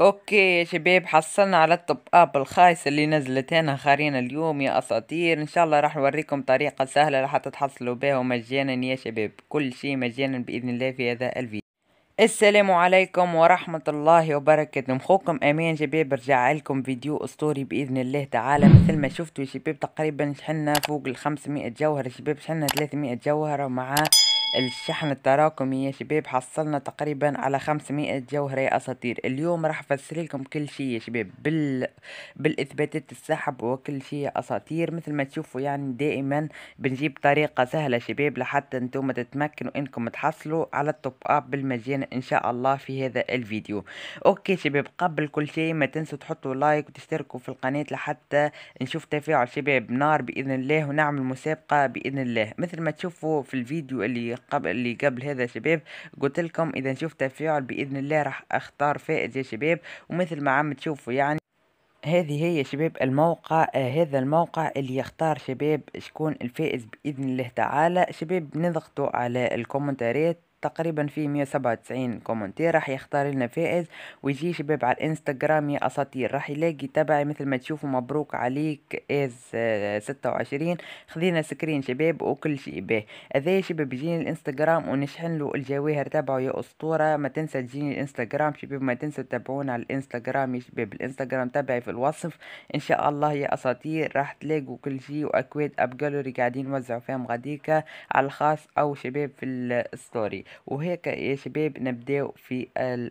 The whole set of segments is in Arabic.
اوكي يا شباب حصلنا على التوب اب الخايسة اللي نزلت هنا خارينا اليوم يا اساطير ان شاء الله راح نوريكم طريقة سهلة لحتى تحصلوا بها مجانا يا شباب كل شيء مجانا باذن الله في هذا الفيديو السلام عليكم ورحمة الله وبركاته مخوكم امين شباب رجع لكم فيديو اسطوري باذن الله تعالى مثل ما شفتوا يا شباب تقريبا شحنا فوق ال 500 جوهرة شباب شحنا 300 جوهر ومعاه الشحن التراكمي يا شباب حصلنا تقريبا على 500 جوهرة يا أساطير اليوم راح أفسر لكم كل شيء يا شباب بال... بالإثباتات السحب وكل شيء أساطير مثل ما تشوفوا يعني دائما بنجيب طريقة سهلة شباب لحتى انتم تتمكنوا انكم تحصلوا على التوب اب بالمجان ان شاء الله في هذا الفيديو اوكي شباب قبل كل شيء ما تنسوا تحطوا لايك وتشتركوا في القناة لحتى نشوف تفاعل شباب نار بإذن الله ونعمل مسابقة بإذن الله مثل ما تشوفوا في الفيديو اللي قبل اللي قبل هذا شباب قلت لكم اذا نشوف تفاعل باذن الله راح اختار فائز يا شباب ومثل ما عم تشوفوا يعني هذه هي شباب الموقع آه هذا الموقع اللي يختار شباب شكون الفائز باذن الله تعالى شباب نضغطوا على الكومنتات تقريبا في 197 كومنتي راح يختار لنا فائز ويجي شباب على الانستغرام يا اساطير راح يلاقي تبعي مثل ما تشوفوا مبروك عليك از 26 آه، خذينا سكرين شباب وكل شيء به اذا شباب يجيني الانستغرام ونشحن له الجواهر تبعه يا اسطوره ما تنسى تجيني الانستغرام شباب ما تنسى تتابعونا على الانستغرام يا شباب الانستغرام تبعي في الوصف ان شاء الله يا اساطير راح تلاقوا كل شيء واكواد اب جالوري قاعدين نوزعوا فيهم غاديكا على الخاص او شباب في الستوري وهيك يا شباب نبداو في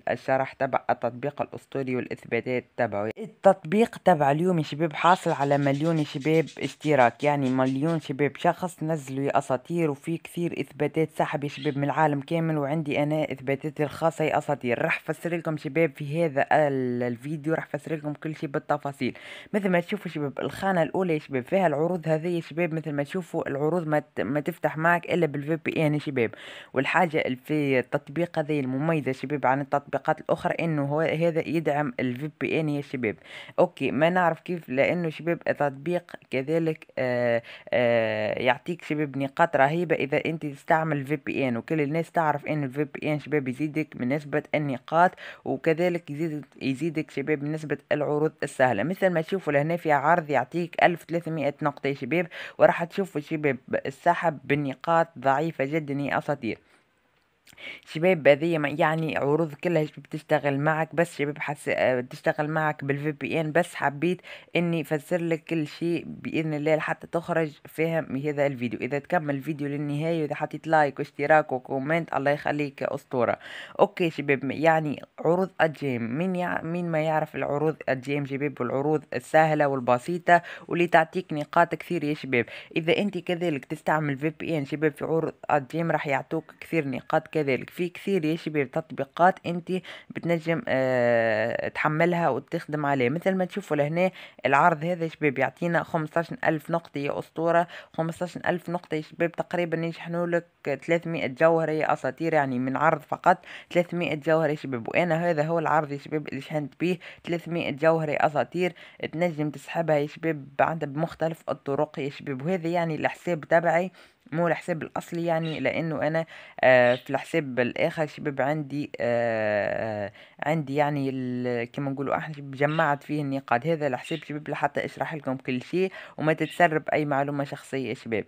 الشرح تبع التطبيق الاسطوري والاثباتات تبعه التطبيق تبع اليوم يا شباب حاصل على مليون شباب اشتراك يعني مليون شباب شخص نزلوا يا اساطير وفي كثير اثباتات سحب يا شباب من العالم كامل وعندي انا اثباتاتي الخاصه يا اساطير راح نفسر لكم شباب في هذا الفيديو راح نفسر لكم كل شيء بالتفاصيل مثل ما تشوفوا شباب الخانه الاولى يا شباب فيها العروض هذه يا شباب مثل ما تشوفوا العروض ما تفتح معك الا بالفي بي ان يا شباب والحاجه في التطبيق هذا المميز يا شباب عن التطبيقات الاخرى انه هو هذا يدعم الفي بي ان يا شباب اوكي ما نعرف كيف لانه شباب التطبيق كذلك آآ آه، آآ آه، يعطيك شباب نقاط رهيبه اذا انت تستعمل الفي بي ان وكل الناس تعرف ان الفي بي ان شباب يزيدك من نسبه النقاط وكذلك يزيد يزيدك شباب من نسبه العروض السهله مثل ما تشوفوا لهنا في عرض يعطيك 1300 نقطه يا شباب وراح تشوفوا شباب السحب بالنقاط ضعيفه جدا يا اساطير شباب بذية يعني عروض كلها بتشتغل معك بس شباب حس... بتشتغل معك بالفي بي ان بس حبيت اني فسر لك كل شيء باذن الله حتى تخرج فاهم هذا الفيديو اذا تكمل الفيديو للنهايه واذا حطيت لايك واشتراك وكومنت الله يخليك اسطوره اوكي شباب يعني عروض اجيم مين يع... مين ما يعرف العروض اجيم شباب والعروض السهله والبسيطه واللي تعطيك نقاط كثير يا شباب اذا انت كذلك تستعمل في بي ان شباب في عروض اجيم راح يعطوك كثير نقاط كذلك. كذلك في كثير يا شباب تطبيقات انت بتنجم اه تحملها وتخدم عليها مثل ما تشوفوا لهنا العرض هذا يا شباب يعطينا خمسة ألف نقطة يا أسطورة خمسة ألف نقطة يا شباب تقريبا يشحنوا لك 300 جوهر يا أساطير يعني من عرض فقط 300 جوهر يا شباب وأنا هذا هو العرض يا شباب اللي شحنت بيه 300 جوهر يا أساطير تنجم تسحبها يا شباب عندها بمختلف الطرق يا شباب وهذا يعني الحساب تبعي مو الحساب الاصلي يعني لانه انا آه في الحساب الاخر شباب عندي آه, آه، عندي يعني كما نقولوا احنا جمعت فيه النقاط هذا الحساب شباب لحتى اشرح لكم كل شيء وما تتسرب اي معلومه شخصيه شباب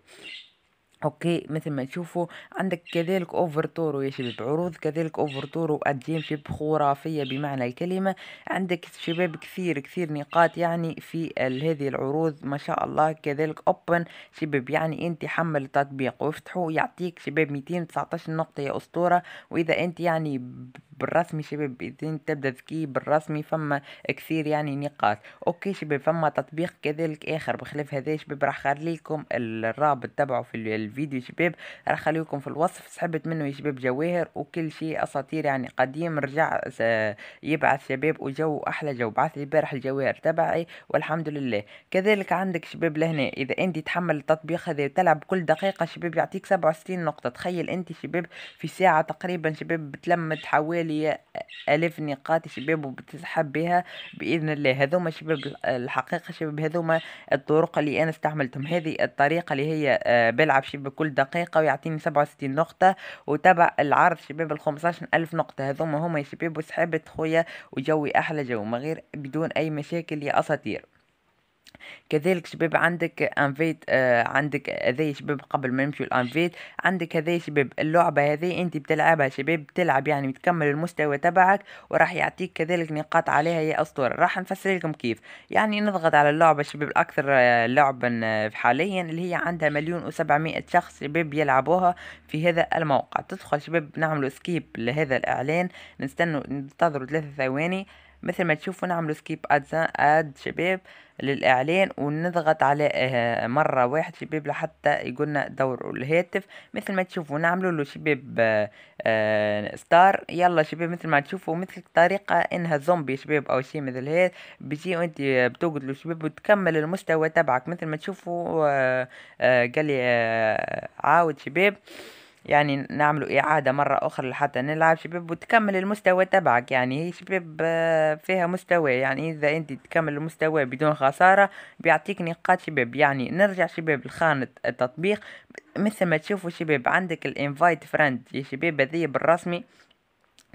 اوكي مثل ما تشوفوا عندك كذلك اوفر تورو يا شباب عروض كذلك اوفر تورو قديم شباب خرافيه بمعنى الكلمه عندك شباب كثير كثير نقاط يعني في هذه العروض ما شاء الله كذلك اوبن شباب يعني انت حمل التطبيق وافتحه يعطيك شباب 219 نقطه يا اسطوره واذا انت يعني بالرسمي شباب اذا تبدا ذكي بالرسمي فما كثير يعني نقاط اوكي شباب فما تطبيق كذلك اخر بخلاف هذا شباب راح خليكم الرابط تبعه في الفيديو شباب راح خليكم في الوصف سحبت منه يا شباب جواهر وكل شيء اساطير يعني قديم رجع يبعث شباب وجو احلى جو بعث لي البارح الجواهر تبعي والحمد لله كذلك عندك شباب لهنا اذا انت تحمل التطبيق هذا وتلعب كل دقيقه شباب يعطيك 67 نقطه تخيل انت شباب في ساعه تقريبا شباب بتلمت حوالي ألف نقاط شباب وبتسحب بها بإذن الله هذوما شباب الحقيقة شباب هذوما الطرق اللي أنا استعملتهم هذه الطريقة اللي هي آه، بلعب شباب يمشي بكل دقيقة ويعطيني سبعة وستين نقطة وتبع العرض شباب الخمسة ألف نقطة هذوما هما يا شباب وسحابة خويا وجوي أحلى جو من غير بدون أي مشاكل يا أساطير كذلك شباب عندك انفيت آه عندك هذي شباب قبل ما نمشيو الانفيت عندك هذي شباب اللعبه هذي انت بتلعبها شباب بتلعب يعني بتكمل المستوى تبعك وراح يعطيك كذلك نقاط عليها يا اسطوره راح نفسر لكم كيف يعني نضغط على اللعبه شباب الاكثر آه، لعبا آه، حاليا اللي هي عندها مليون و700 شخص شباب يلعبوها في هذا الموقع تدخل شباب نعملوا سكيب لهذا الاعلان نستنوا ننتظروا ثلاثة ثواني مثل ما تشوفوا نعملوا سكيب ادز اد شباب للاعلان ونضغط على آه، مره واحد شباب لحتى يقولنا دور الهاتف مثل ما تشوفوا نعملوا له شباب ستار آه، آه، يلا شباب مثل ما تشوفوا مثل طريقه انها زومبي شباب او شيء مثل هذا بيجي وانت له شباب وتكمل المستوى تبعك مثل ما تشوفوا قال لي عاود شباب يعني نعملوا إعادة مرة أخرى لحتى نلعب شباب وتكمل المستوى تبعك يعني هي شباب آه، فيها مستوى يعني إذا أنت تكمل المستوى بدون خسارة بيعطيك نقاط شباب يعني نرجع شباب لخانة التطبيق مثل ما تشوفوا شباب عندك الانفايت فرند يا شباب هذه بالرسمي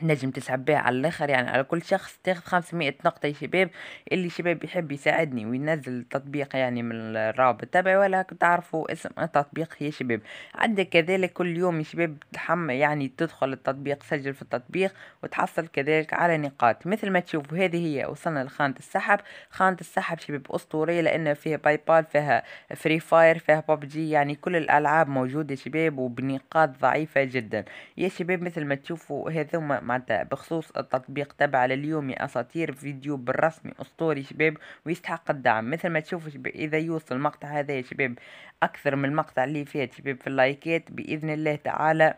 نجم تسحب بها على الاخر يعني على كل شخص تاخذ 500 نقطة يا شباب اللي شباب يحب يساعدني وينزل تطبيق يعني من الرابط تبعي ولا تعرفوا اسم التطبيق يا شباب عندك كذلك كل يوم يا شباب تحم يعني تدخل التطبيق سجل في التطبيق وتحصل كذلك على نقاط مثل ما تشوفوا هذه هي وصلنا لخانة السحب خانة السحب شباب اسطورية لان فيها باي بال فيها فري فاير فيها ببجي يعني كل الالعاب موجودة شباب وبنقاط ضعيفة جدا يا شباب مثل ما تشوفوا هذوما معناتها بخصوص التطبيق تبع لليوم اساطير فيديو بالرسمي اسطوري شباب ويستحق الدعم مثل ما تشوفوا اذا يوصل المقطع هذا يا شباب اكثر من المقطع اللي فات شباب في اللايكات باذن الله تعالى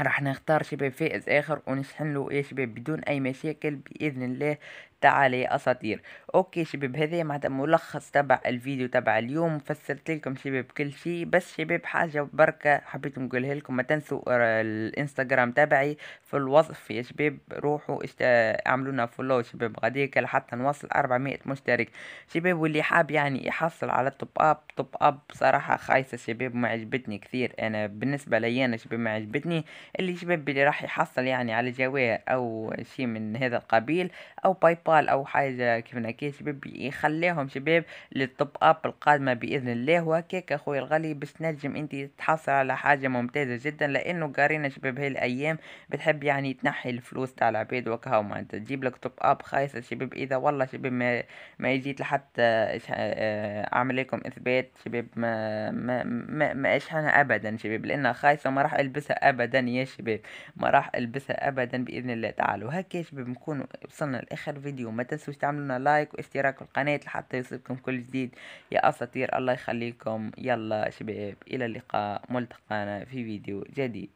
راح نختار شباب فائز اخر ونشحن له يا شباب بدون اي مشاكل باذن الله تعالي اساطير اوكي شباب هذا معناتها ملخص تبع الفيديو تبع اليوم فسرت لكم شباب كل شيء بس شباب حاجه بركه حبيت نقولها لكم ما تنسوا الانستغرام تبعي في الوصف يا شباب روحوا اعملونا فولو شباب غاديك لحتى نوصل 400 مشترك شباب واللي حاب يعني يحصل على التوب اب توب اب صراحه خايسه شباب ما عجبتني كثير انا بالنسبه لي انا شباب ما عجبتني اللي شباب اللي راح يحصل يعني على جواهر او شيء من هذا القبيل او باي باي اطفال او حاجه كيف نحكي شباب يخليهم شباب للتوب اب القادمه باذن الله وهكاك اخويا الغالي باش تنجم انت تحصل على حاجه ممتازه جدا لانه قارينا شباب هاي الايام بتحب يعني تنحي الفلوس تاع العباد وكها معناتها تجيب لك توب اب خايسه شباب اذا والله شباب ما, ما يجيت لحتى آه، اعمل لكم اثبات شباب ما ما ما, ما اشحنها ابدا شباب لانها خايسه ما راح البسها ابدا يا شباب ما راح البسها ابدا باذن الله تعالى وهكا شباب نكون وصلنا لاخر فيديو الفيديو ما تنسوش تعملوا لنا لايك واشتراك في القناة لحتى يصيبكم كل جديد يا أساطير الله يخليكم يلا شباب إلى اللقاء ملتقانا في فيديو جديد